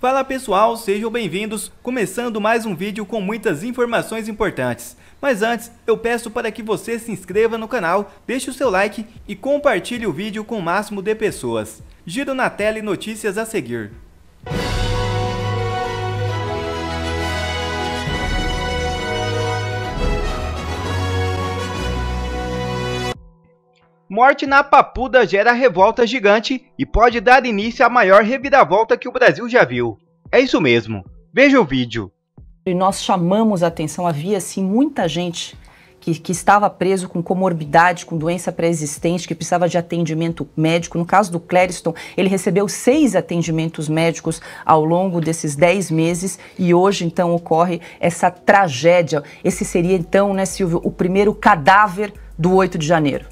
Fala pessoal, sejam bem-vindos, começando mais um vídeo com muitas informações importantes. Mas antes, eu peço para que você se inscreva no canal, deixe o seu like e compartilhe o vídeo com o máximo de pessoas. Giro na tela e notícias a seguir. Morte na Papuda gera revolta gigante e pode dar início à maior reviravolta que o Brasil já viu. É isso mesmo. Veja o vídeo. E nós chamamos a atenção, havia sim muita gente que, que estava preso com comorbidade, com doença pré-existente, que precisava de atendimento médico. No caso do Clériston, ele recebeu seis atendimentos médicos ao longo desses dez meses e hoje, então, ocorre essa tragédia. Esse seria, então, né, Silvio, o primeiro cadáver do 8 de janeiro.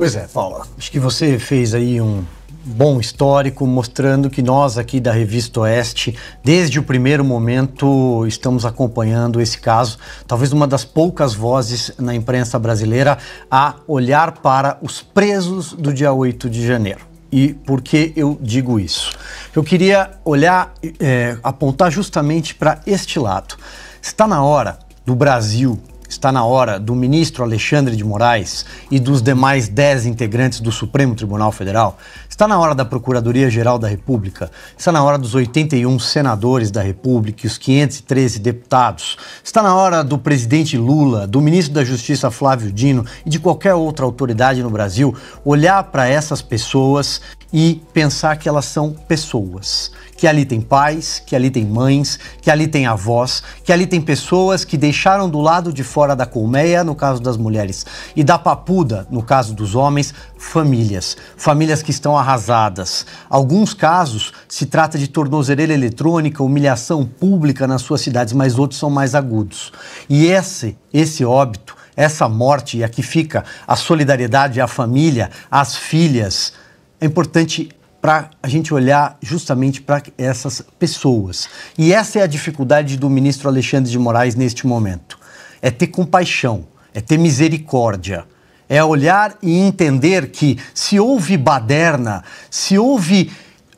Pois é, Paula. Acho que você fez aí um bom histórico mostrando que nós aqui da Revista Oeste, desde o primeiro momento, estamos acompanhando esse caso, talvez uma das poucas vozes na imprensa brasileira a olhar para os presos do dia 8 de janeiro. E por que eu digo isso? Eu queria olhar, é, apontar justamente para este lado. Está na hora do Brasil está na hora do ministro Alexandre de Moraes e dos demais dez integrantes do Supremo Tribunal Federal, está na hora da Procuradoria-Geral da República, está na hora dos 81 senadores da República e os 513 deputados, está na hora do presidente Lula, do ministro da Justiça Flávio Dino e de qualquer outra autoridade no Brasil olhar para essas pessoas e pensar que elas são pessoas, que ali tem pais, que ali tem mães, que ali tem avós, que ali tem pessoas que deixaram do lado de fora da colmeia, no caso das mulheres, e da papuda, no caso dos homens, famílias, famílias que estão arrasadas. Alguns casos se trata de tornozeleira eletrônica, humilhação pública nas suas cidades, mas outros são mais agudos. E esse, esse óbito, essa morte, e aqui fica a solidariedade à família, às filhas, é importante para a gente olhar justamente para essas pessoas. E essa é a dificuldade do ministro Alexandre de Moraes neste momento. É ter compaixão, é ter misericórdia, é olhar e entender que se houve baderna, se houve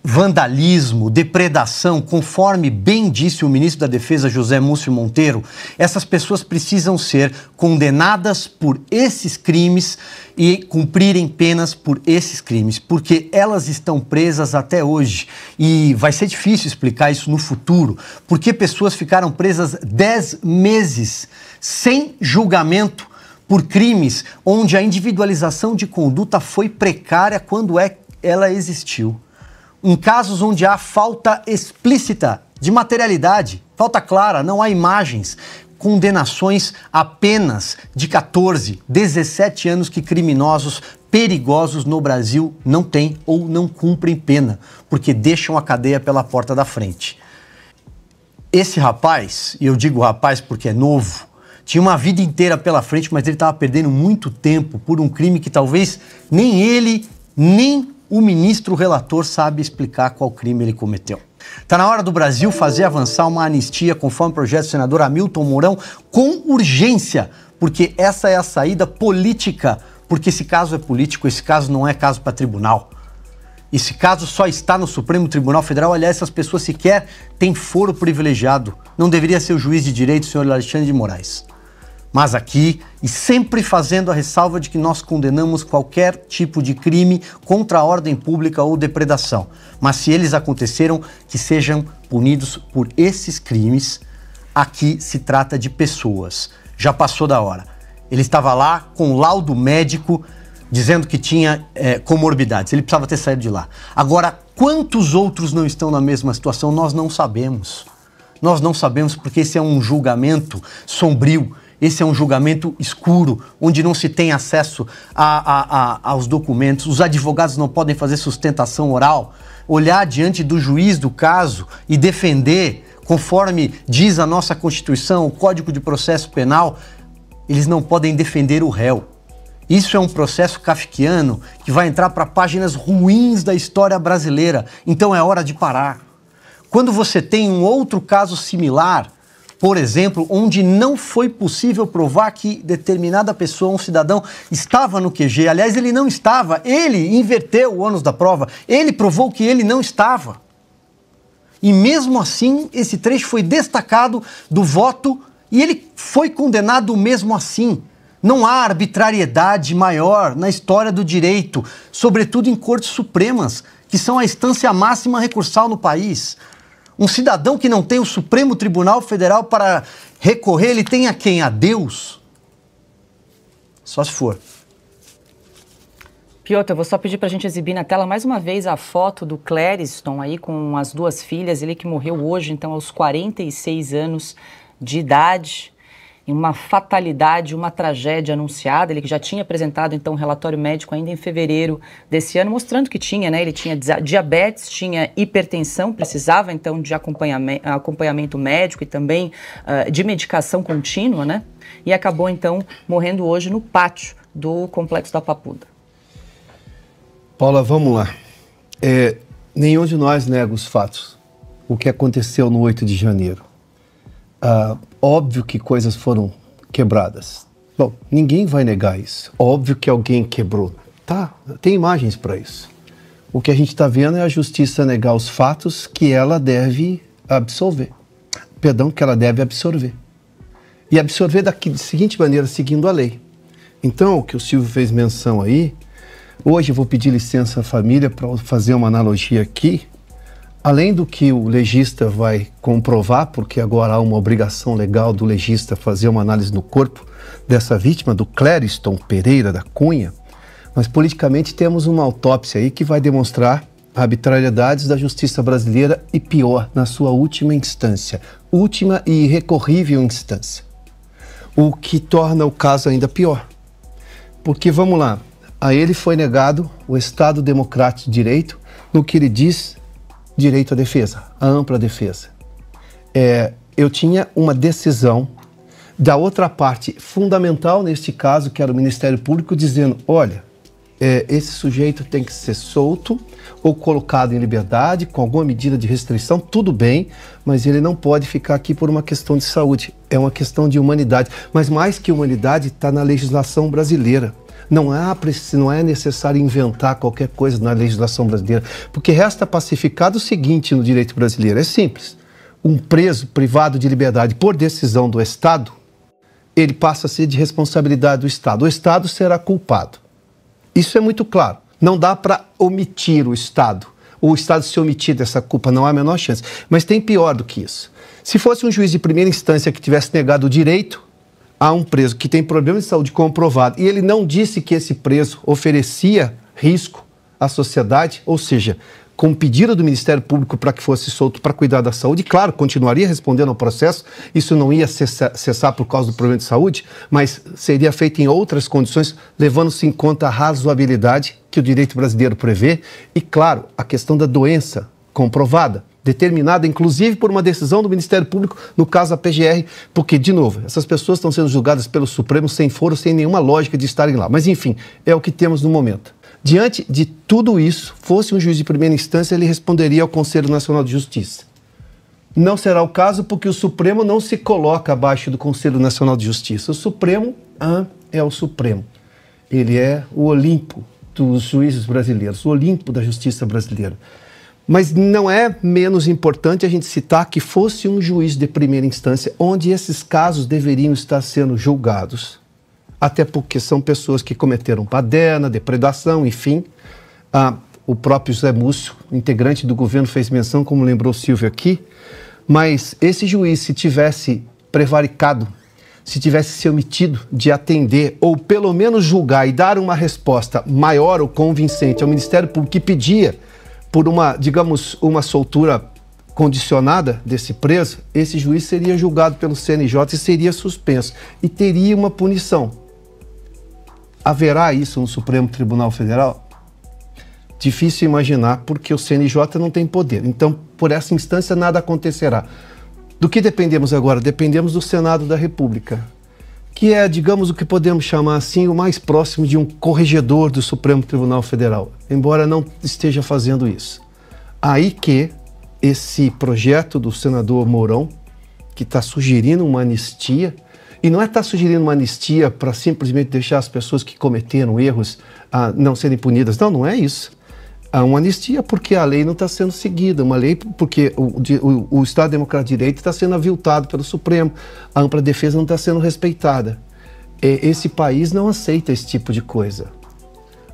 vandalismo, depredação, conforme bem disse o ministro da Defesa José Múcio Monteiro, essas pessoas precisam ser condenadas por esses crimes e cumprirem penas por esses crimes, porque elas estão presas até hoje e vai ser difícil explicar isso no futuro, porque pessoas ficaram presas 10 meses sem julgamento por crimes onde a individualização de conduta foi precária quando é ela existiu. Em casos onde há falta explícita de materialidade, falta clara, não há imagens, condenações apenas de 14, 17 anos que criminosos perigosos no Brasil não têm ou não cumprem pena, porque deixam a cadeia pela porta da frente. Esse rapaz, e eu digo rapaz porque é novo, tinha uma vida inteira pela frente, mas ele estava perdendo muito tempo por um crime que talvez nem ele, nem o ministro relator sabe explicar qual crime ele cometeu. Está na hora do Brasil fazer avançar uma anistia, conforme o projeto do senador Hamilton Mourão, com urgência, porque essa é a saída política. Porque esse caso é político, esse caso não é caso para tribunal. Esse caso só está no Supremo Tribunal Federal. Aliás, essas pessoas sequer têm foro privilegiado. Não deveria ser o juiz de direito, senhor Alexandre de Moraes. Mas aqui, e sempre fazendo a ressalva de que nós condenamos qualquer tipo de crime contra a ordem pública ou depredação, mas se eles aconteceram, que sejam punidos por esses crimes. Aqui se trata de pessoas. Já passou da hora. Ele estava lá com laudo médico dizendo que tinha é, comorbidades. Ele precisava ter saído de lá. Agora, quantos outros não estão na mesma situação? Nós não sabemos. Nós não sabemos porque esse é um julgamento sombrio esse é um julgamento escuro, onde não se tem acesso a, a, a, aos documentos, os advogados não podem fazer sustentação oral. Olhar diante do juiz do caso e defender, conforme diz a nossa Constituição, o Código de Processo Penal, eles não podem defender o réu. Isso é um processo kafkiano que vai entrar para páginas ruins da história brasileira. Então é hora de parar. Quando você tem um outro caso similar, por exemplo, onde não foi possível provar que determinada pessoa, um cidadão, estava no QG. Aliás, ele não estava, ele inverteu o ônus da prova, ele provou que ele não estava. E mesmo assim, esse trecho foi destacado do voto e ele foi condenado mesmo assim. Não há arbitrariedade maior na história do direito, sobretudo em cortes supremas, que são a instância máxima recursal no país. Um cidadão que não tem o Supremo Tribunal Federal para recorrer, ele tem a quem? A Deus? Só se for. Piotr, eu vou só pedir para a gente exibir na tela mais uma vez a foto do Clériston aí com as duas filhas, ele que morreu hoje, então aos 46 anos de idade em uma fatalidade, uma tragédia anunciada. Ele que já tinha apresentado então um relatório médico ainda em fevereiro desse ano, mostrando que tinha, né? Ele tinha diabetes, tinha hipertensão, precisava então de acompanhamento, acompanhamento médico e também uh, de medicação contínua, né? E acabou então morrendo hoje no pátio do complexo da Papuda. Paula, vamos lá. É, nenhum de nós nega os fatos. O que aconteceu no 8 de janeiro. Uh, óbvio que coisas foram quebradas. Bom, ninguém vai negar isso. Óbvio que alguém quebrou. Tá, tem imagens para isso. O que a gente está vendo é a justiça negar os fatos que ela deve absolver. Perdão, que ela deve absorver. E absorver da seguinte maneira, seguindo a lei. Então, o que o Silvio fez menção aí, hoje eu vou pedir licença à família para fazer uma analogia aqui além do que o legista vai comprovar, porque agora há uma obrigação legal do legista fazer uma análise no corpo dessa vítima, do Clériston Pereira da Cunha, mas politicamente temos uma autópsia aí que vai demonstrar arbitrariedades da justiça brasileira e pior, na sua última instância, última e irrecorrível instância. O que torna o caso ainda pior. Porque vamos lá, a ele foi negado o Estado democrático de direito no que ele diz direito à defesa, à ampla defesa. É, eu tinha uma decisão da outra parte fundamental neste caso, que era o Ministério Público, dizendo: olha, é, esse sujeito tem que ser solto ou colocado em liberdade com alguma medida de restrição, tudo bem, mas ele não pode ficar aqui por uma questão de saúde, é uma questão de humanidade. Mas mais que humanidade, está na legislação brasileira. Não há, não é necessário inventar qualquer coisa na legislação brasileira, porque resta pacificado o seguinte no direito brasileiro: é simples. Um preso privado de liberdade por decisão do Estado, ele passa a ser de responsabilidade do Estado. O Estado será culpado. Isso é muito claro. Não dá para omitir o Estado. O Estado se omitir dessa culpa não há a menor chance. Mas tem pior do que isso. Se fosse um juiz de primeira instância que tivesse negado o direito a um preso que tem problema de saúde comprovado e ele não disse que esse preso oferecia risco à sociedade, ou seja, com pedido do Ministério Público para que fosse solto para cuidar da saúde, claro, continuaria respondendo ao processo, isso não ia cessar por causa do problema de saúde, mas seria feito em outras condições, levando-se em conta a razoabilidade que o direito brasileiro prevê e, claro, a questão da doença comprovada determinada, inclusive por uma decisão do Ministério Público, no caso da PGR, porque, de novo, essas pessoas estão sendo julgadas pelo Supremo sem foro, sem nenhuma lógica de estarem lá. Mas, enfim, é o que temos no momento. Diante de tudo isso, fosse um juiz de primeira instância, ele responderia ao Conselho Nacional de Justiça. Não será o caso porque o Supremo não se coloca abaixo do Conselho Nacional de Justiça. O Supremo ah, é o Supremo. Ele é o Olimpo dos juízes brasileiros, o Olimpo da justiça brasileira. Mas não é menos importante a gente citar que fosse um juiz de primeira instância onde esses casos deveriam estar sendo julgados. Até porque são pessoas que cometeram paderna, depredação, enfim. Ah, o próprio José Múcio, integrante do governo, fez menção, como lembrou Silvio aqui. Mas esse juiz, se tivesse prevaricado, se tivesse se omitido de atender ou pelo menos julgar e dar uma resposta maior ou convincente ao Ministério Público que pedia por uma, digamos, uma soltura condicionada desse preso, esse juiz seria julgado pelo CNJ e seria suspenso e teria uma punição. Haverá isso no Supremo Tribunal Federal? Difícil imaginar, porque o CNJ não tem poder. Então, por essa instância, nada acontecerá. Do que dependemos agora? Dependemos do Senado da República que é, digamos, o que podemos chamar assim, o mais próximo de um corregedor do Supremo Tribunal Federal, embora não esteja fazendo isso. Aí que esse projeto do senador Mourão, que está sugerindo uma anistia, e não é estar tá sugerindo uma anistia para simplesmente deixar as pessoas que cometeram erros ah, não serem punidas. Não, não é isso há uma anistia porque a lei não está sendo seguida, uma lei porque o, o, o Estado Democrático de Direito está sendo aviltado pelo Supremo, a ampla defesa não está sendo respeitada. esse país não aceita esse tipo de coisa.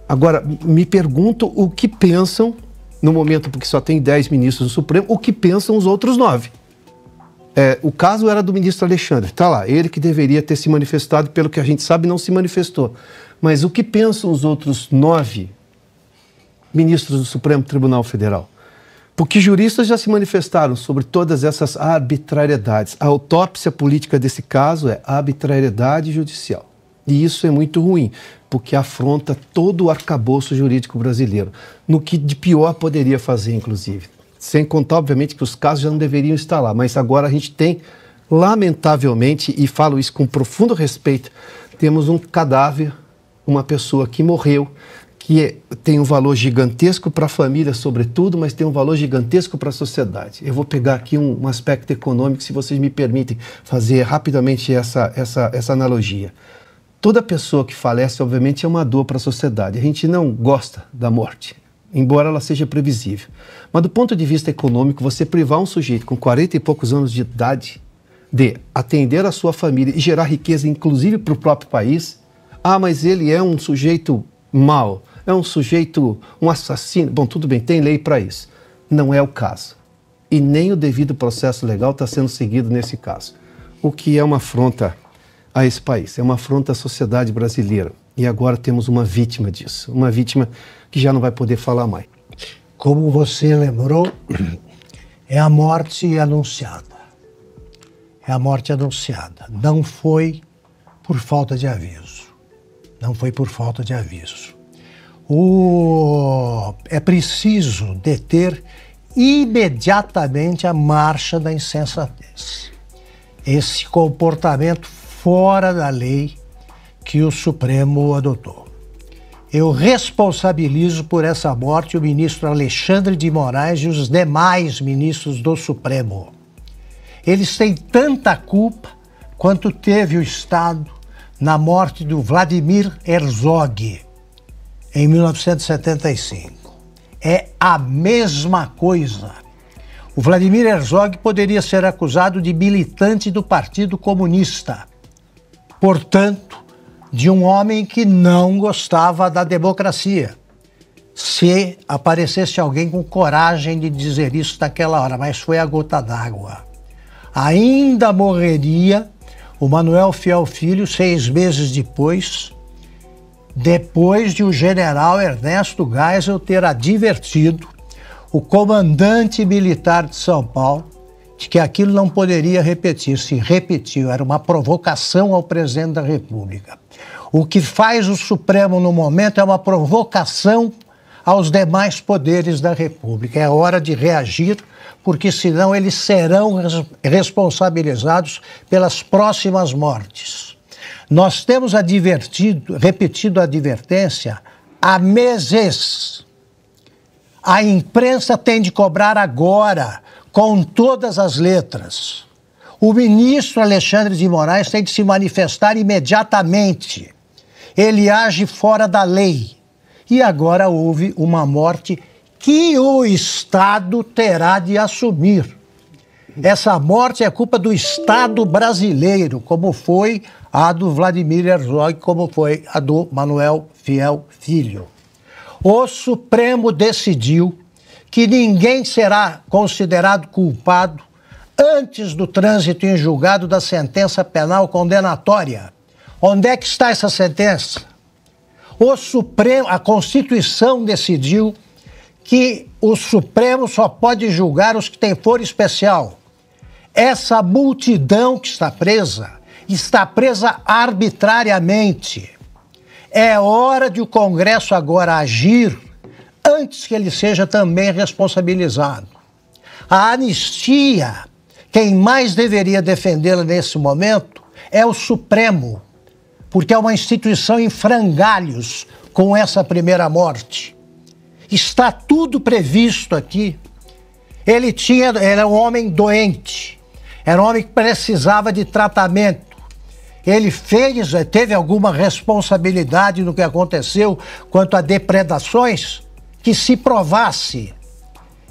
Agora, me pergunto o que pensam, no momento porque só tem 10 ministros do Supremo, o que pensam os outros nove. É, o caso era do ministro Alexandre, está lá, ele que deveria ter se manifestado, pelo que a gente sabe, não se manifestou. Mas o que pensam os outros nove ministros do Supremo Tribunal Federal. Porque juristas já se manifestaram sobre todas essas arbitrariedades. A autópsia política desse caso é arbitrariedade judicial. E isso é muito ruim, porque afronta todo o arcabouço jurídico brasileiro, no que de pior poderia fazer, inclusive. Sem contar, obviamente, que os casos já não deveriam estar lá, mas agora a gente tem, lamentavelmente, e falo isso com profundo respeito, temos um cadáver, uma pessoa que morreu que é, tem um valor gigantesco para a família, sobretudo, mas tem um valor gigantesco para a sociedade. Eu vou pegar aqui um, um, aspecto econômico, se vocês me permitem fazer rapidamente essa, essa, essa analogia. Toda pessoa que falece, obviamente, é uma dor para a sociedade. A gente não gosta da morte, embora ela seja previsível. Mas do ponto de vista econômico, você privar um sujeito com 40 e poucos anos de idade de atender a sua família e gerar riqueza, inclusive para o próprio país. Ah, mas ele é um sujeito mau é um sujeito, um assassino. Bom, tudo bem, tem lei para isso. Não é o caso. E nem o devido processo legal está sendo seguido nesse caso. O que é uma afronta a esse país, é uma afronta à sociedade brasileira. E agora temos uma vítima disso, uma vítima que já não vai poder falar mais. Como você lembrou, é a morte anunciada. É a morte anunciada. Não foi por falta de aviso. Não foi por falta de aviso o, é preciso deter imediatamente a marcha da insensatez. Esse comportamento fora da lei que o Supremo adotou. Eu responsabilizo por essa morte o ministro Alexandre de Moraes e os demais ministros do Supremo. Eles têm tanta culpa quanto teve o Estado na morte do Vladimir Herzog, em 1975. É a mesma coisa. O Vladimir Herzog poderia ser acusado de militante do Partido Comunista, portanto, de um homem que não gostava da democracia. Se aparecesse alguém com coragem de dizer isso naquela hora, mas foi a gota d'água. Ainda morreria o Manuel Fiel Filho seis meses depois depois de o general Ernesto Geisel ter advertido o comandante militar de São Paulo de que aquilo não poderia repetir. Se repetiu, era uma provocação ao presidente da República. O que faz o Supremo no momento é uma provocação aos demais poderes da República. É hora de reagir, porque senão eles serão responsabilizados pelas próximas mortes. Nós temos advertido, repetido a advertência há meses. A imprensa tem de cobrar agora, com todas as letras. O ministro Alexandre de Moraes tem de se manifestar imediatamente. Ele age fora da lei. E agora houve uma morte que o Estado terá de assumir. Essa morte é culpa do Estado brasileiro, como foi a do Vladimir Herzog, como foi a do Manuel Fiel Filho. O Supremo decidiu que ninguém será considerado culpado antes do trânsito em julgado da sentença penal condenatória. Onde é que está essa sentença? O Supremo, a Constituição decidiu que o Supremo só pode julgar os que têm foro especial. Essa multidão que está presa está presa arbitrariamente. É hora de o Congresso agora agir antes que ele seja também responsabilizado. A anistia, quem mais deveria defendê-la nesse momento é o Supremo, porque é uma instituição em frangalhos com essa primeira morte. Está tudo previsto aqui. Ele tinha, era um homem doente. Era um homem que precisava de tratamento. Ele fez, teve alguma responsabilidade no que aconteceu quanto a depredações que se provasse.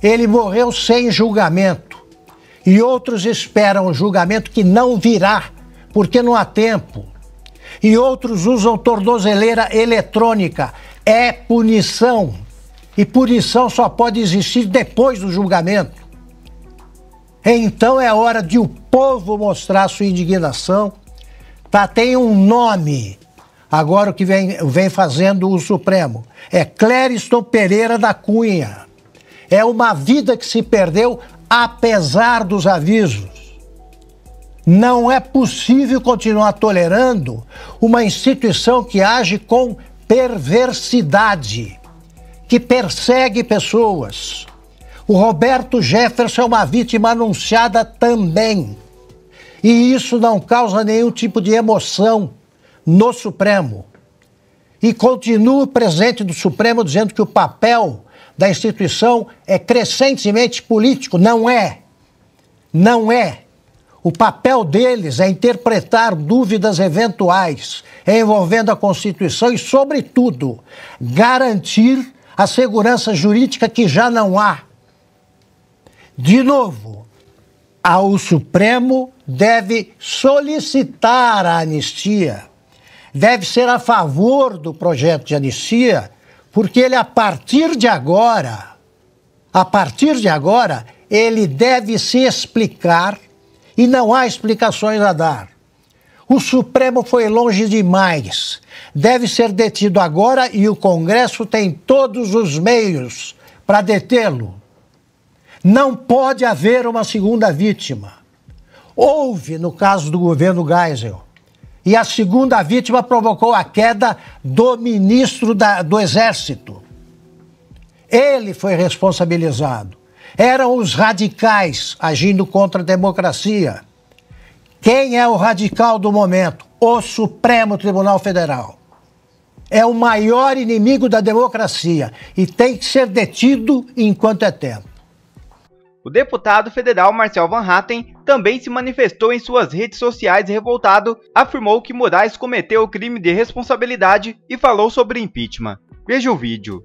Ele morreu sem julgamento. E outros esperam o julgamento que não virá, porque não há tempo. E outros usam tornozeleira eletrônica. É punição. E punição só pode existir depois do julgamento. Então é hora de o povo mostrar sua indignação. Tá, tem um nome. Agora o que vem, vem fazendo o Supremo é Clériston Pereira da Cunha. É uma vida que se perdeu apesar dos avisos. Não é possível continuar tolerando uma instituição que age com perversidade, que persegue pessoas, o Roberto Jefferson é uma vítima anunciada também. E isso não causa nenhum tipo de emoção no Supremo. E continua o presidente do Supremo dizendo que o papel da instituição é crescentemente político. Não é. Não é. O papel deles é interpretar dúvidas eventuais envolvendo a Constituição e, sobretudo, garantir a segurança jurídica que já não há de novo, ao Supremo deve solicitar a anistia, deve ser a favor do projeto de anistia, porque ele, a partir de agora, a partir de agora, ele deve se explicar e não há explicações a dar. O Supremo foi longe demais. Deve ser detido agora e o Congresso tem todos os meios para detê-lo. Não pode haver uma segunda vítima. Houve no caso do governo Geisel. E a segunda vítima provocou a queda do ministro da, do Exército. Ele foi responsabilizado. Eram os radicais agindo contra a democracia. Quem é o radical do momento? O Supremo Tribunal Federal. É o maior inimigo da democracia e tem que ser detido enquanto é tempo. O deputado federal Marcel Van Hatten também se manifestou em suas redes sociais revoltado, afirmou que Moraes cometeu o crime de responsabilidade e falou sobre impeachment. Veja o vídeo.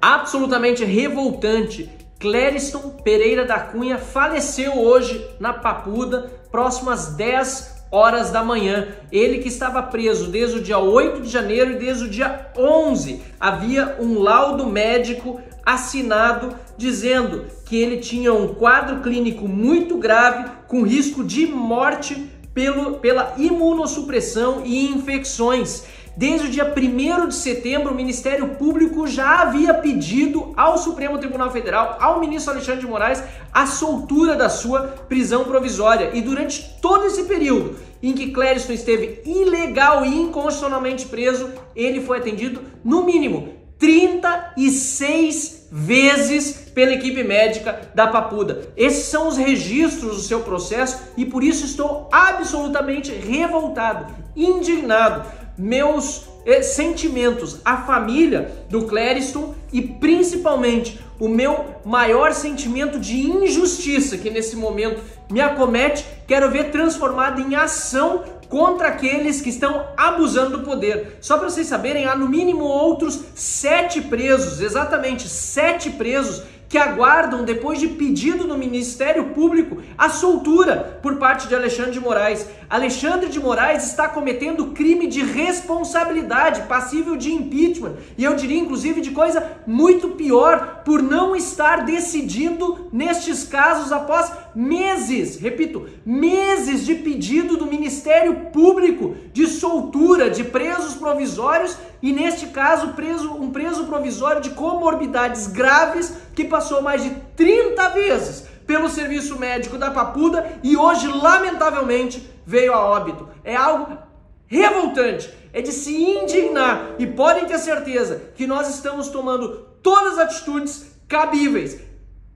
Absolutamente revoltante, Clériston Pereira da Cunha faleceu hoje na Papuda, próximo às 10 horas da manhã. Ele que estava preso desde o dia 8 de janeiro e desde o dia 11. Havia um laudo médico assinado dizendo que ele tinha um quadro clínico muito grave com risco de morte pelo, pela imunossupressão e infecções. Desde o dia 1 de setembro, o Ministério Público já havia pedido ao Supremo Tribunal Federal, ao ministro Alexandre de Moraes, a soltura da sua prisão provisória. E durante todo esse período em que Clériston esteve ilegal e inconstitucionalmente preso, ele foi atendido, no mínimo, 36 vezes pela equipe médica da Papuda. Esses são os registros do seu processo e por isso estou absolutamente revoltado, indignado. Meus eh, sentimentos, a família do Clériston e principalmente o meu maior sentimento de injustiça que nesse momento me acomete, quero ver transformado em ação contra aqueles que estão abusando do poder. Só para vocês saberem, há no mínimo outros sete presos, exatamente sete presos, que aguardam, depois de pedido do Ministério Público, a soltura por parte de Alexandre de Moraes. Alexandre de Moraes está cometendo crime de responsabilidade, passível de impeachment, e eu diria inclusive de coisa muito pior, por não estar decidindo nestes casos após meses, repito, meses de pedido do Ministério Público de soltura de presos provisórios e neste caso preso um preso provisório de comorbidades graves que passou mais de 30 vezes pelo serviço médico da Papuda e hoje lamentavelmente veio a óbito. É algo revoltante, é de se indignar e podem ter certeza que nós estamos tomando todas as atitudes cabíveis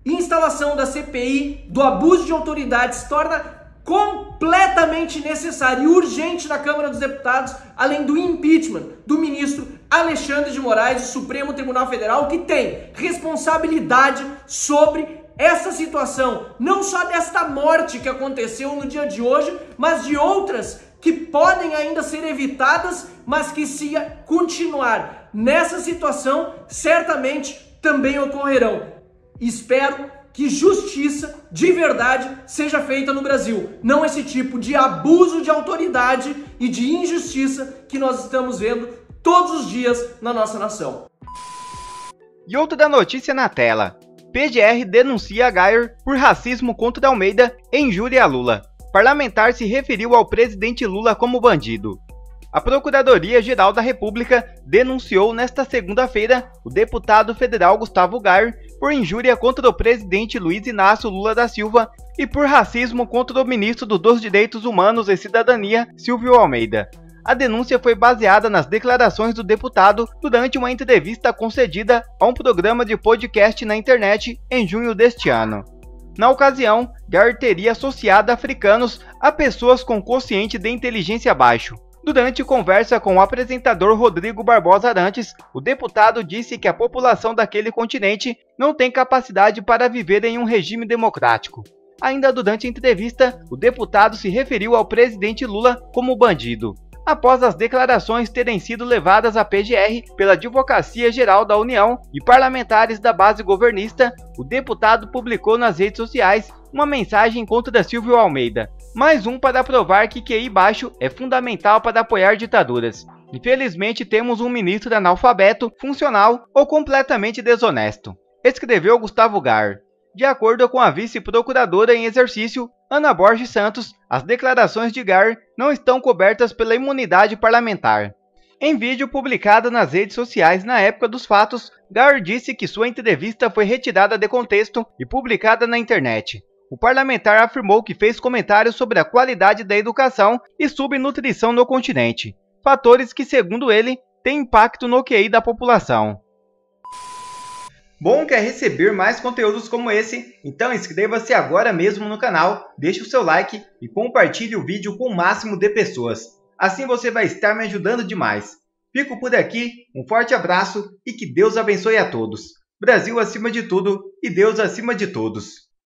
instalação da CPI do abuso de autoridade se torna completamente necessário e urgente na Câmara dos Deputados, além do impeachment do ministro Alexandre de Moraes, do Supremo Tribunal Federal, que tem responsabilidade sobre essa situação, não só desta morte que aconteceu no dia de hoje, mas de outras que podem ainda ser evitadas, mas que se continuar nessa situação, certamente também ocorrerão. Espero que justiça de verdade seja feita no Brasil, não esse tipo de abuso de autoridade e de injustiça que nós estamos vendo todos os dias na nossa nação. E outra notícia na tela. PGR denuncia Gayer por racismo contra Almeida em injúria a Lula. Parlamentar se referiu ao presidente Lula como bandido. A Procuradoria-Geral da República denunciou nesta segunda-feira o deputado federal Gustavo Gayer por injúria contra o presidente Luiz Inácio Lula da Silva e por racismo contra o ministro dos Direitos Humanos e Cidadania, Silvio Almeida. A denúncia foi baseada nas declarações do deputado durante uma entrevista concedida a um programa de podcast na internet em junho deste ano. Na ocasião, Gayer teria associado africanos a pessoas com consciente de inteligência baixo. Durante conversa com o apresentador Rodrigo Barbosa Arantes, o deputado disse que a população daquele continente não tem capacidade para viver em um regime democrático. Ainda durante a entrevista, o deputado se referiu ao presidente Lula como bandido após as declarações terem sido levadas à PGR pela Advocacia Geral da União e parlamentares da base governista, o deputado publicou nas redes sociais uma mensagem contra Silvio Almeida. Mais um para provar que QI baixo é fundamental para apoiar ditaduras. Infelizmente, temos um ministro analfabeto, funcional ou completamente desonesto, escreveu Gustavo Gar. De acordo com a vice-procuradora em exercício, Ana Borges Santos, as declarações de Gar não estão cobertas pela imunidade parlamentar. Em vídeo publicado nas redes sociais na época dos fatos, Gar disse que sua entrevista foi retirada de contexto e publicada na internet. O parlamentar afirmou que fez comentários sobre a qualidade da educação e subnutrição no continente, fatores que, segundo ele, têm impacto no QI da população. Bom, quer é receber mais conteúdos como esse? Então inscreva-se agora mesmo no canal, deixe o seu like e compartilhe o vídeo com o máximo de pessoas. Assim você vai estar me ajudando demais. Fico por aqui, um forte abraço e que Deus abençoe a todos. Brasil acima de tudo e Deus acima de todos.